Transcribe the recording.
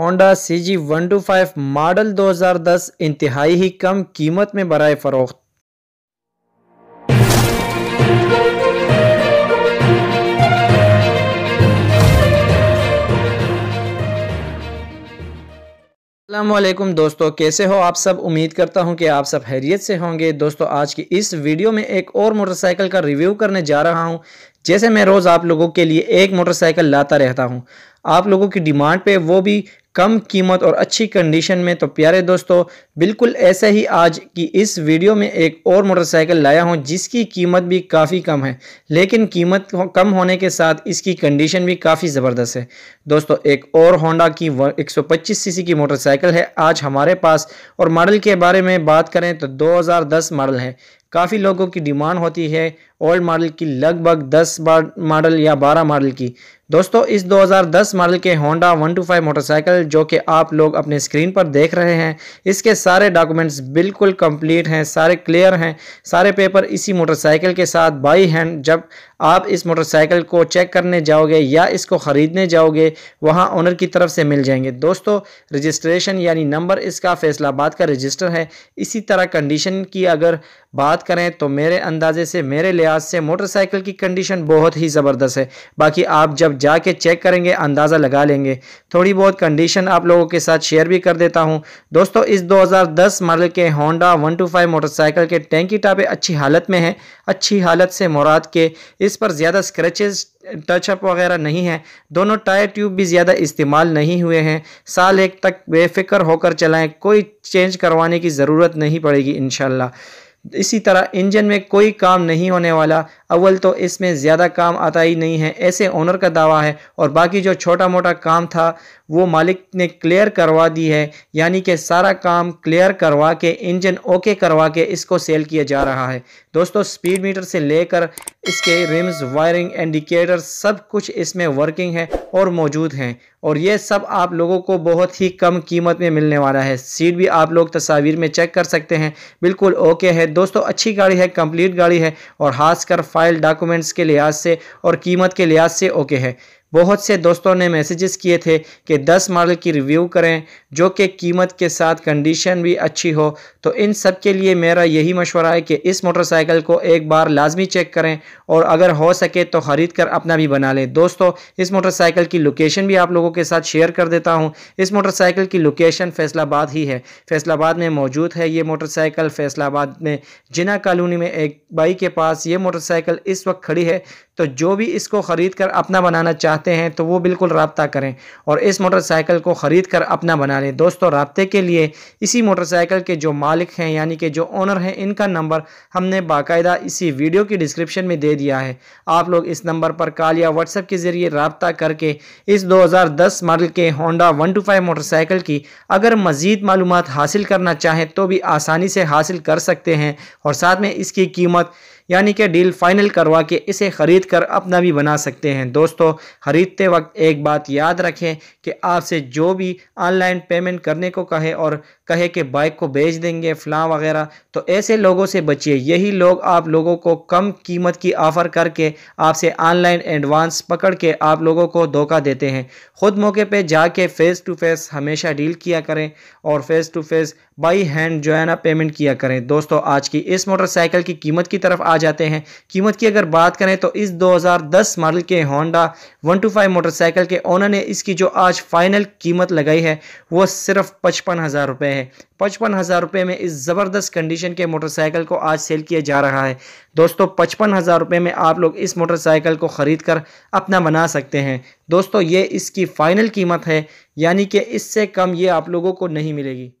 Honda C G one two five model 2010 इंतहाई ही कम कीमत में बरए फ़रोख्त अल्लाम दोस्तों कैसे हो आप सब उम्मीद करता हूं कि आप सब हैरियत से होंगे दोस्तों आज की इस वीडियो में एक और मोटरसाइकिल का रिव्यू करने जा रहा हूं जैसे मैं रोज़ आप लोगों के लिए एक मोटरसाइकिल लाता रहता हूं आप लोगों की डिमांड पे वो भी कम कीमत और अच्छी कंडीशन में तो प्यारे दोस्तों बिल्कुल ऐसे ही आज की इस वीडियो में एक और मोटरसाइकिल लाया हूं जिसकी कीमत भी काफ़ी कम है लेकिन कीमत कम होने के साथ इसकी कंडीशन भी काफ़ी ज़बरदस्त है दोस्तों एक और होंडा की 125 सीसी की मोटरसाइकिल है आज हमारे पास और मॉडल के बारे में बात करें तो दो मॉडल है काफ़ी लोगों की डिमांड होती है ओल्ड मॉडल की लगभग 10 मॉडल या 12 मॉडल की दोस्तों इस 2010 मॉडल के होंडा 125 मोटरसाइकिल जो कि आप लोग अपने स्क्रीन पर देख रहे हैं इसके सारे डॉक्यूमेंट्स बिल्कुल कंप्लीट हैं सारे क्लियर हैं सारे पेपर इसी मोटरसाइकिल के साथ बाई हैंड जब आप इस मोटरसाइकिल को चेक करने जाओगे या इसको ख़रीदने जाओगे वहाँ ओनर की तरफ से मिल जाएंगे दोस्तों रजिस्ट्रेशन यानी नंबर इसका फैसलाबाद का रजिस्टर है इसी तरह कंडीशन की अगर बात करें तो मेरे अंदाजे से मेरे लिहाज से मोटरसाइकिल की कंडीशन बहुत ही ज़बरदस्त है बाकी आप जब जाके चेक करेंगे अंदाज़ा लगा लेंगे थोड़ी बहुत कंडीशन आप लोगों के साथ शेयर भी कर देता हूँ दोस्तों इस 2010 मॉडल के होंडा 125 मोटरसाइकिल के टैंकी टापे अच्छी हालत में है अच्छी हालत से मुराद के इस पर ज़्यादा स्क्रेचेज़ टचअप वगैरह नहीं है दोनों टायर ट्यूब भी ज़्यादा इस्तेमाल नहीं हुए हैं साल एक तक बेफिक्र होकर चलाएं कोई चेंज करवाने की ज़रूरत नहीं पड़ेगी इन इसी तरह इंजन में कोई काम नहीं होने वाला अव्वल तो इसमें ज़्यादा काम आता ही नहीं है ऐसे ओनर का दावा है और बाकी जो छोटा मोटा काम था वो मालिक ने क्लियर करवा दी है यानी कि सारा काम क्लियर करवा के इंजन ओके करवा के इसको सेल किया जा रहा है दोस्तों स्पीड मीटर से लेकर इसके रिम्स वायरिंग इंडिकेटर सब कुछ इसमें वर्किंग है और मौजूद हैं और ये सब आप लोगों को बहुत ही कम कीमत में मिलने वाला है सीट भी आप लोग तस्वीर में चेक कर सकते हैं बिल्कुल ओके है दोस्तों अच्छी गाड़ी है कंप्लीट गाड़ी है और खासकर फाइल डॉक्यूमेंट्स के लिहाज से और कीमत के लिहाज से ओके है बहुत से दोस्तों ने मैसेजेस किए थे कि 10 मॉडल की रिव्यू करें जो कि कीमत के साथ कंडीशन भी अच्छी हो तो इन सब के लिए मेरा यही मशवरा है कि इस मोटरसाइकिल को एक बार लाजमी चेक करें और अगर हो सके तो ख़रीद कर अपना भी बना लें दोस्तों इस मोटरसाइकिल की लोकेशन भी आप लोगों के साथ शेयर कर देता हूँ इस मोटरसाइकिल की लोकेशन फैसलाबाद ही है फैसलाबाद में मौजूद है ये मोटरसाइकिल फैसलाबाद में जिना कॉलोनी में एक बाई के पास ये मोटरसाइकिल इस वक्त खड़ी है तो जो भी इसको ख़रीद कर अपना बनाना चाहते हैं तो वो बिल्कुल रबता करें और इस मोटरसाइकिल को ख़रीद कर अपना बना लें दोस्तों रबते के लिए इसी मोटरसाइकिल के जो मालिक हैं यानी कि जो ऑनर हैं इनका नंबर हमने बाकायदा इसी वीडियो की डिस्क्रिप्शन में दे दिया है आप लोग इस नंबर पर कॉल या व्हाट्सएप के ज़रिए रबता करके इस दस मॉडल के होंडा फाइव मोटरसाइकिल की अगर मज़ीद मालूम हासिल करना चाहें तो भी आसानी से हासिल कर सकते हैं और साथ में इसकी कीमत यानी कि डील फाइनल करवा के इसे ख़रीद कर अपना भी बना सकते हैं दोस्तों ख़रीदते वक्त एक बात याद रखें कि आपसे जो भी ऑनलाइन पेमेंट करने को कहे और कहे कि बाइक को बेच देंगे फ्लाँ वगैरह तो ऐसे लोगों से बचिए यही लोग आप लोगों को कम कीमत की ऑफ़र करके आपसे ऑनलाइन एडवांस पकड़ के आप लोगों को धोखा देते हैं ख़ुद मौके पर जाके फ़ेस टू फ़ेस हमेशा डील किया करें और face to face by hand जो है ना पेमेंट किया करें दोस्तों आज की इस मोटरसाइकिल की कीमत की तरफ आज जाते हैं कीमत की अगर बात करें तो इस 2010 मॉडल के होंडा 125 मोटरसाइकिल के ओनर ने इसकी जो आज फाइनल कीमत लगाई है वो सिर्फ पचपन हज़ार रुपये है पचपन हज़ार रुपये में इस ज़बरदस्त कंडीशन के मोटरसाइकिल को आज सेल किया जा रहा है दोस्तों पचपन हज़ार रुपये में आप लोग इस मोटरसाइकिल को ख़रीद कर अपना बना सकते हैं दोस्तों ये इसकी फ़ाइनल कीमत है यानी कि इससे कम ये आप लोगों को नहीं मिलेगी